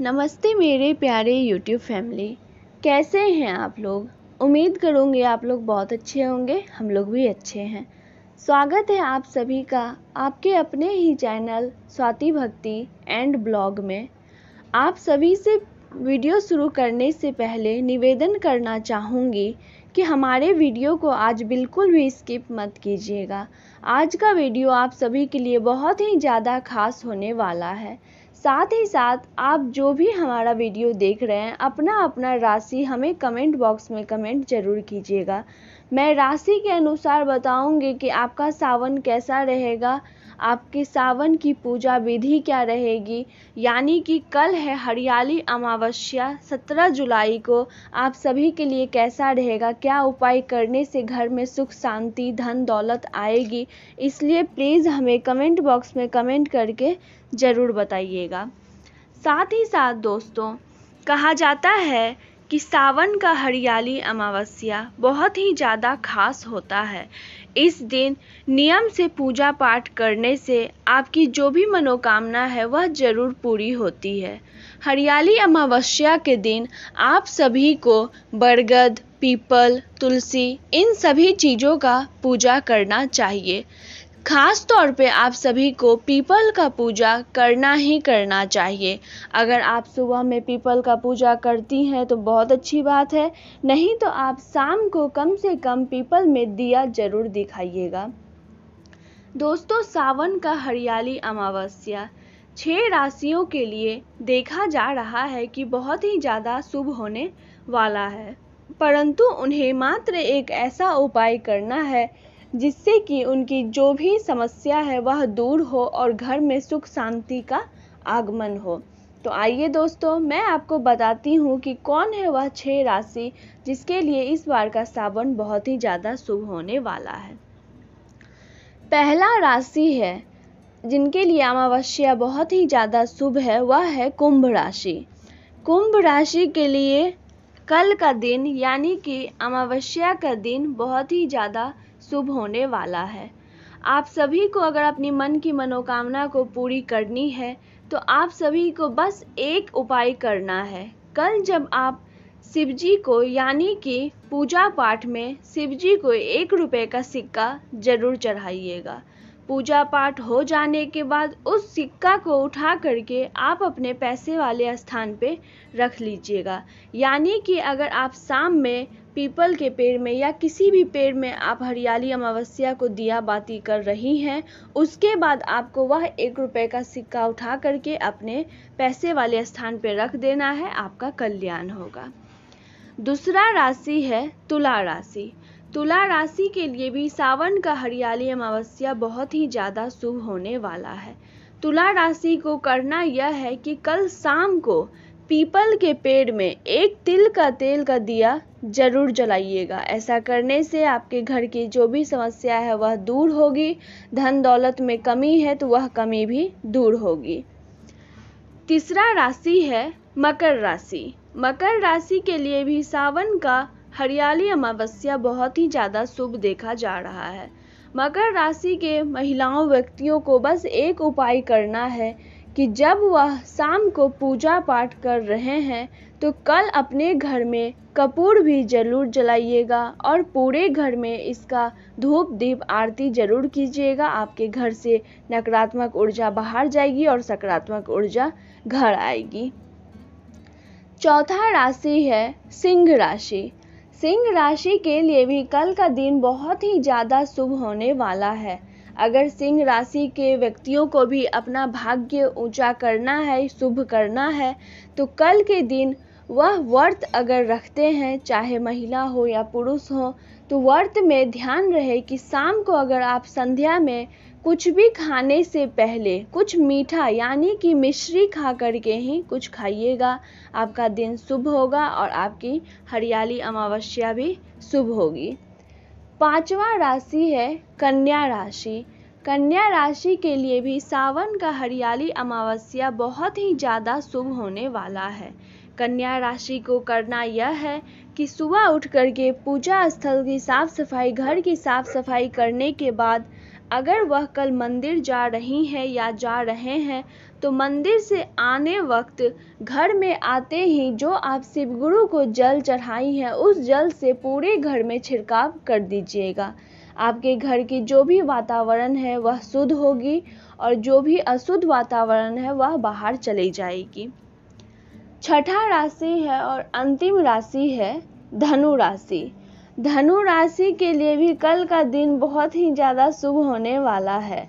नमस्ते मेरे प्यारे YouTube फैमिली कैसे हैं आप लोग उम्मीद करूँगी आप लोग बहुत अच्छे होंगे हम लोग भी अच्छे हैं स्वागत है आप सभी का आपके अपने ही चैनल स्वाति भक्ति एंड ब्लॉग में आप सभी से वीडियो शुरू करने से पहले निवेदन करना चाहूँगी कि हमारे वीडियो को आज बिल्कुल भी स्किप मत कीजिएगा आज का वीडियो आप सभी के लिए बहुत ही ज़्यादा खास होने वाला है साथ ही साथ आप जो भी हमारा वीडियो देख रहे हैं अपना अपना राशि हमें कमेंट बॉक्स में कमेंट जरूर कीजिएगा मैं राशि के अनुसार बताऊंगी कि आपका सावन कैसा रहेगा आपके सावन की पूजा विधि क्या रहेगी यानी कि कल है हरियाली अमावस्या सत्रह जुलाई को आप सभी के लिए कैसा रहेगा क्या उपाय करने से घर में सुख शांति धन दौलत आएगी इसलिए प्लीज़ हमें कमेंट बॉक्स में कमेंट करके ज़रूर बताइएगा साथ ही साथ दोस्तों कहा जाता है कि सावन का हरियाली अमावस्या बहुत ही ज़्यादा खास होता है इस दिन नियम से पूजा पाठ करने से आपकी जो भी मनोकामना है वह जरूर पूरी होती है हरियाली अमावस्या के दिन आप सभी को बरगद पीपल तुलसी इन सभी चीज़ों का पूजा करना चाहिए खास तौर पे आप सभी को पीपल का पूजा करना ही करना चाहिए अगर आप सुबह में पीपल का पूजा करती हैं तो बहुत अच्छी बात है नहीं तो आप शाम को कम से कम पीपल में दिया जरूर दिखाइएगा दोस्तों सावन का हरियाली अमावस्या छह राशियों के लिए देखा जा रहा है कि बहुत ही ज़्यादा शुभ होने वाला है परंतु उन्हें मात्र एक ऐसा उपाय करना है जिससे कि उनकी जो भी समस्या है वह दूर हो और घर में सुख शांति का आगमन हो तो आइए दोस्तों मैं आपको बताती हूँ कि कौन है वह छः राशि जिसके लिए इस बार का सावन बहुत ही ज़्यादा शुभ होने वाला है पहला राशि है जिनके लिए अमावस्या बहुत ही ज़्यादा शुभ है वह है कुंभ राशि कुंभ राशि के लिए कल का दिन यानी कि अमावस्या का दिन बहुत ही ज़्यादा शुभ होने वाला है आप सभी को अगर अपनी मन की मनोकामना को पूरी करनी है तो आप सभी को बस एक उपाय करना है कल जब आप शिव जी को यानी कि पूजा पाठ में शिव जी को एक रुपए का सिक्का जरूर चढ़ाइएगा पूजा पाठ हो जाने के बाद उस सिक्का को उठा करके आप अपने पैसे वाले स्थान पे रख लीजिएगा यानी कि अगर आप शाम में पीपल के पेड़ में या किसी भी पेड़ में आप हरियाली अमावस्या को दिया बाती कर रही हैं उसके बाद आपको वह एक रुपये का सिक्का उठा करके अपने पैसे वाले स्थान पर रख देना है आपका कल्याण होगा दूसरा राशि है तुला राशि तुला राशि के लिए भी सावन का हरियाली अमावस्या बहुत ही ज़्यादा शुभ होने वाला है तुला राशि को करना यह है कि कल शाम को पीपल के पेड़ में एक तिल का तेल का दिया ज़रूर जलाइएगा ऐसा करने से आपके घर की जो भी समस्या है वह दूर होगी धन दौलत में कमी है तो वह कमी भी दूर होगी तीसरा राशि है मकर राशि मकर राशि के लिए भी सावन का हरियाली अमावस्या बहुत ही ज़्यादा शुभ देखा जा रहा है मकर राशि के महिलाओं व्यक्तियों को बस एक उपाय करना है कि जब वह शाम को पूजा पाठ कर रहे हैं तो कल अपने घर में कपूर भी जरूर जलाइएगा और पूरे घर में इसका धूप दीप आरती जरूर कीजिएगा आपके घर से नकारात्मक ऊर्जा बाहर जाएगी और सकारात्मक ऊर्जा घर आएगी चौथा राशि है सिंह राशि सिंह राशि के लिए भी कल का दिन बहुत ही ज़्यादा शुभ होने वाला है अगर सिंह राशि के व्यक्तियों को भी अपना भाग्य ऊंचा करना है शुभ करना है तो कल के दिन वह वर्त अगर रखते हैं चाहे महिला हो या पुरुष हो तो वर्त में ध्यान रहे कि शाम को अगर आप संध्या में कुछ भी खाने से पहले कुछ मीठा यानी कि मिश्री खा करके ही कुछ खाइएगा आपका दिन शुभ होगा और आपकी हरियाली अमावस्या भी शुभ होगी पांचवा राशि है कन्या राशि कन्या राशि के लिए भी सावन का हरियाली अमावस्या बहुत ही ज़्यादा शुभ होने वाला है कन्या राशि को करना यह है कि सुबह उठ करके पूजा स्थल की साफ सफाई घर की साफ सफाई करने के बाद अगर वह कल मंदिर जा रही हैं या जा रहे हैं तो मंदिर से आने वक्त घर में आते ही जो आप शिव गुरु को जल चढ़ाई हैं उस जल से पूरे घर में छिड़काव कर दीजिएगा आपके घर की जो भी वातावरण है वह शुद्ध होगी और जो भी अशुद्ध वातावरण है वह बाहर चली जाएगी छठा राशि है और अंतिम राशि है धनु राशि धनु राशि के लिए भी कल का दिन बहुत ही ज़्यादा शुभ होने वाला है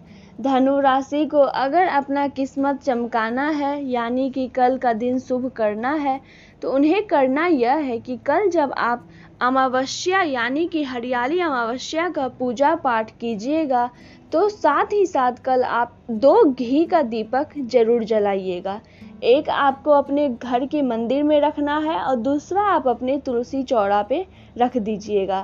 धनु राशि को अगर अपना किस्मत चमकाना है यानी कि कल का दिन शुभ करना है तो उन्हें करना यह है कि कल जब आप अमावस्या यानी कि हरियाली अमावस्या का पूजा पाठ कीजिएगा तो साथ ही साथ कल आप दो घी का दीपक जरूर जलाइएगा एक आपको अपने घर के मंदिर में रखना है और दूसरा आप अपने तुलसी चौड़ा पे रख दीजिएगा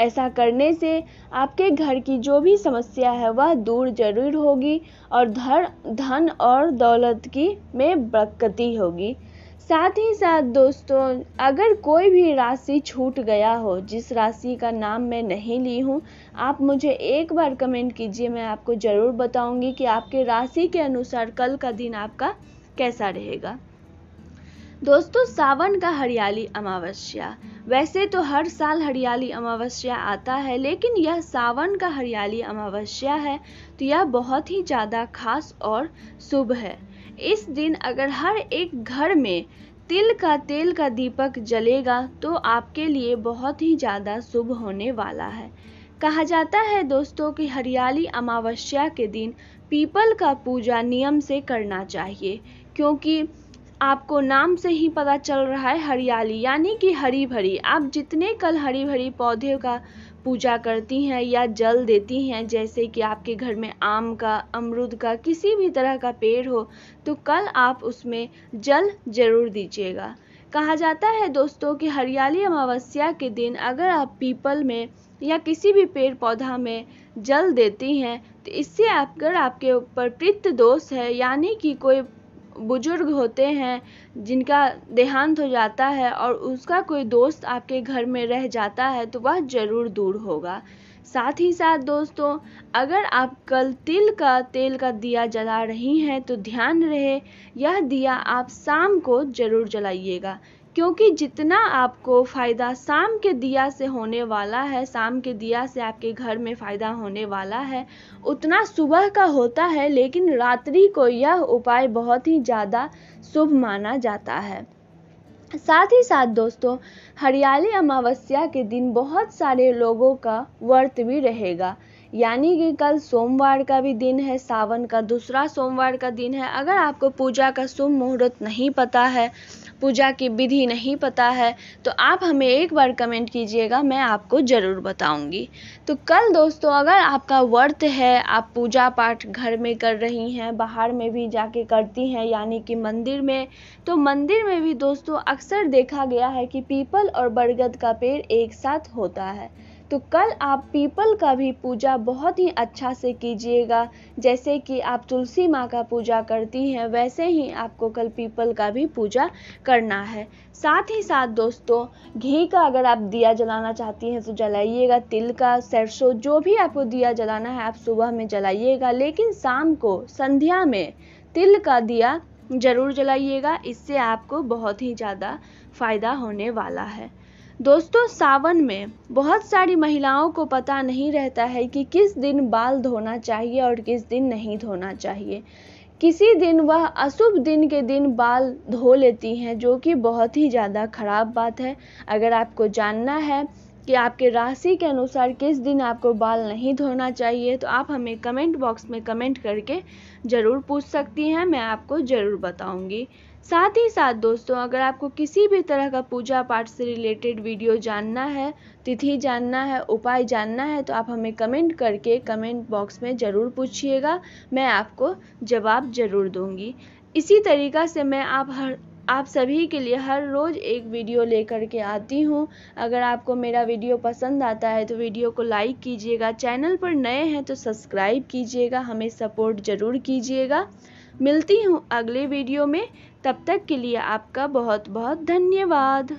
ऐसा करने से आपके घर की जो भी समस्या है वह दूर जरूर होगी और धर धन और दौलत की में बरकती होगी साथ ही साथ दोस्तों अगर कोई भी राशि छूट गया हो जिस राशि का नाम मैं नहीं ली हूँ आप मुझे एक बार कमेंट कीजिए मैं आपको ज़रूर बताऊँगी कि आपके राशि के अनुसार कल का दिन आपका कैसा रहेगा दोस्तों सावन का हरियाली अमावस्या वैसे तो हर साल हरियाली अमावस्या आता है लेकिन यह सावन का हरियाली अमावस्या है तो यह बहुत ही ज़्यादा खास और शुभ है इस दिन अगर हर एक घर में तिल का तेल का दीपक जलेगा तो आपके लिए बहुत ही ज़्यादा शुभ होने वाला है कहा जाता है दोस्तों कि हरियाली अमावस्या के दिन पीपल का पूजा नियम से करना चाहिए क्योंकि आपको नाम से ही पता चल रहा है हरियाली यानी कि हरी भरी आप जितने कल हरी भरी पौधे का पूजा करती हैं या जल देती हैं जैसे कि आपके घर में आम का अमरूद का किसी भी तरह का पेड़ हो तो कल आप उसमें जल जरूर दीजिएगा कहा जाता है दोस्तों कि हरियाली अमावस्या के दिन अगर आप पीपल में या किसी भी पेड़ पौधा में जल देती हैं तो इससे अगर आपके ऊपर पित्त दोष है यानी कि कोई बुजुर्ग होते हैं जिनका देहांत हो जाता है और उसका कोई दोस्त आपके घर में रह जाता है तो वह ज़रूर दूर होगा साथ ही साथ दोस्तों अगर आप कल तिल का तेल का दिया जला रही हैं तो ध्यान रहे यह दिया आप शाम को ज़रूर जलाइएगा क्योंकि जितना आपको फ़ायदा शाम के दिया से होने वाला है शाम के दिया से आपके घर में फ़ायदा होने वाला है उतना सुबह का होता है लेकिन रात्रि को यह उपाय बहुत ही ज़्यादा शुभ माना जाता है साथ ही साथ दोस्तों हरियाली अमावस्या के दिन बहुत सारे लोगों का व्रत भी रहेगा यानी कि कल सोमवार का भी दिन है सावन का दूसरा सोमवार का दिन है अगर आपको पूजा का शुभ मुहूर्त नहीं पता है पूजा की विधि नहीं पता है तो आप हमें एक बार कमेंट कीजिएगा मैं आपको ज़रूर बताऊंगी तो कल दोस्तों अगर आपका व्रत है आप पूजा पाठ घर में कर रही हैं बाहर में भी जाके करती हैं यानी कि मंदिर में तो मंदिर में भी दोस्तों अक्सर देखा गया है कि पीपल और बरगद का पेड़ एक साथ होता है तो कल आप पीपल का भी पूजा बहुत ही अच्छा से कीजिएगा जैसे कि आप तुलसी माँ का पूजा करती हैं वैसे ही आपको कल पीपल का भी पूजा करना है साथ ही साथ दोस्तों घी का अगर आप दिया जलाना चाहती हैं तो जलाइएगा तिल का सरसों जो भी आपको दिया जलाना है आप सुबह में जलाइएगा लेकिन शाम को संध्या में तिल का दिया ज़रूर जलाइएगा इससे आपको बहुत ही ज़्यादा फ़ायदा होने वाला है दोस्तों सावन में बहुत सारी महिलाओं को पता नहीं रहता है कि किस दिन बाल धोना चाहिए और किस दिन नहीं धोना चाहिए किसी दिन वह अशुभ दिन के दिन बाल धो लेती हैं जो कि बहुत ही ज़्यादा खराब बात है अगर आपको जानना है कि आपके राशि के अनुसार किस दिन आपको बाल नहीं धोना चाहिए तो आप हमें कमेंट बॉक्स में कमेंट करके ज़रूर पूछ सकती हैं मैं आपको ज़रूर बताऊँगी साथ ही साथ दोस्तों अगर आपको किसी भी तरह का पूजा पाठ से रिलेटेड वीडियो जानना है तिथि जानना है उपाय जानना है तो आप हमें कमेंट करके कमेंट बॉक्स में ज़रूर पूछिएगा मैं आपको जवाब ज़रूर दूंगी इसी तरीक़ा से मैं आप हर आप सभी के लिए हर रोज़ एक वीडियो लेकर के आती हूँ अगर आपको मेरा वीडियो पसंद आता है तो वीडियो को लाइक कीजिएगा चैनल पर नए हैं तो सब्सक्राइब कीजिएगा हमें सपोर्ट ज़रूर कीजिएगा मिलती हूँ अगले वीडियो में तब तक के लिए आपका बहुत बहुत धन्यवाद